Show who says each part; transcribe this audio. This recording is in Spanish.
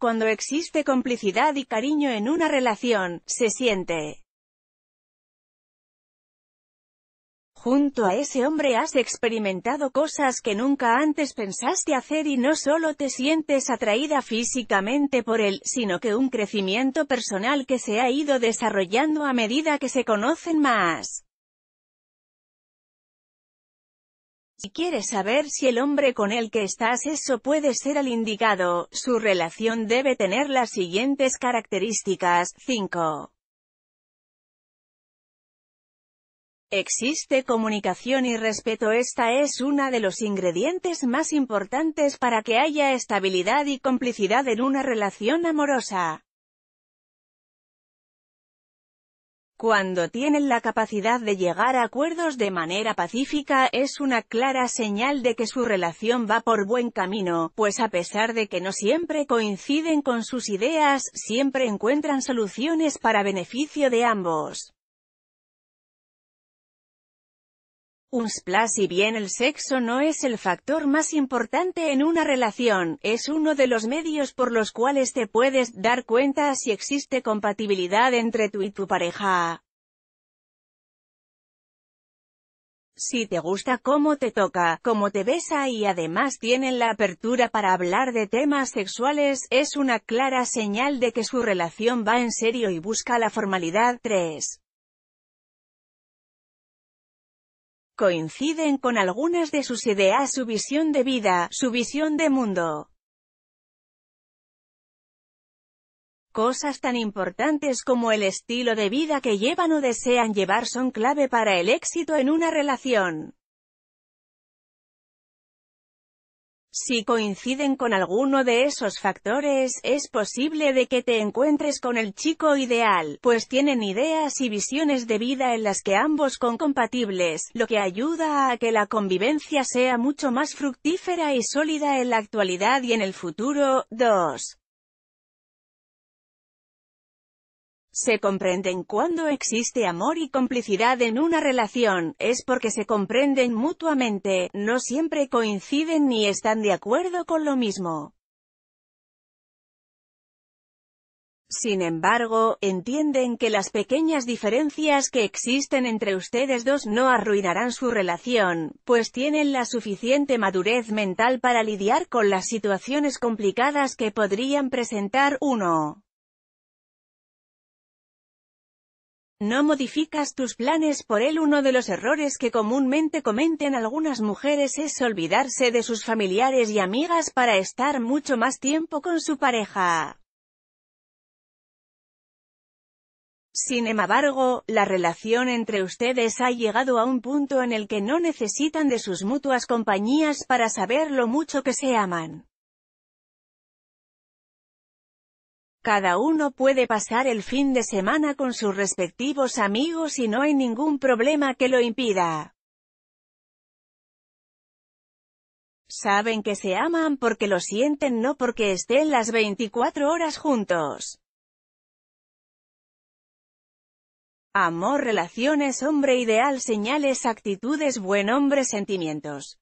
Speaker 1: cuando existe complicidad y cariño en una relación, se siente. Junto a ese hombre has experimentado cosas que nunca antes pensaste hacer y no solo te sientes atraída físicamente por él, sino que un crecimiento personal que se ha ido desarrollando a medida que se conocen más. Si quieres saber si el hombre con el que estás eso puede ser el indicado, su relación debe tener las siguientes características. 5. Existe comunicación y respeto esta es una de los ingredientes más importantes para que haya estabilidad y complicidad en una relación amorosa. Cuando tienen la capacidad de llegar a acuerdos de manera pacífica, es una clara señal de que su relación va por buen camino, pues a pesar de que no siempre coinciden con sus ideas, siempre encuentran soluciones para beneficio de ambos. Un splash si bien el sexo no es el factor más importante en una relación, es uno de los medios por los cuales te puedes dar cuenta si existe compatibilidad entre tú y tu pareja. Si te gusta cómo te toca, cómo te besa y además tienen la apertura para hablar de temas sexuales, es una clara señal de que su relación va en serio y busca la formalidad. 3. coinciden con algunas de sus ideas su visión de vida, su visión de mundo. Cosas tan importantes como el estilo de vida que llevan o desean llevar son clave para el éxito en una relación. Si coinciden con alguno de esos factores, es posible de que te encuentres con el chico ideal, pues tienen ideas y visiones de vida en las que ambos son compatibles, lo que ayuda a que la convivencia sea mucho más fructífera y sólida en la actualidad y en el futuro. 2. se comprenden cuando existe amor y complicidad en una relación, es porque se comprenden mutuamente, no siempre coinciden ni están de acuerdo con lo mismo. Sin embargo, entienden que las pequeñas diferencias que existen entre ustedes dos no arruinarán su relación, pues tienen la suficiente madurez mental para lidiar con las situaciones complicadas que podrían presentar uno. No modificas tus planes por él. Uno de los errores que comúnmente comenten algunas mujeres es olvidarse de sus familiares y amigas para estar mucho más tiempo con su pareja. Sin embargo, la relación entre ustedes ha llegado a un punto en el que no necesitan de sus mutuas compañías para saber lo mucho que se aman. Cada uno puede pasar el fin de semana con sus respectivos amigos y no hay ningún problema que lo impida. Saben que se aman porque lo sienten no porque estén las 24 horas juntos. Amor, relaciones, hombre ideal, señales, actitudes, buen hombre, sentimientos.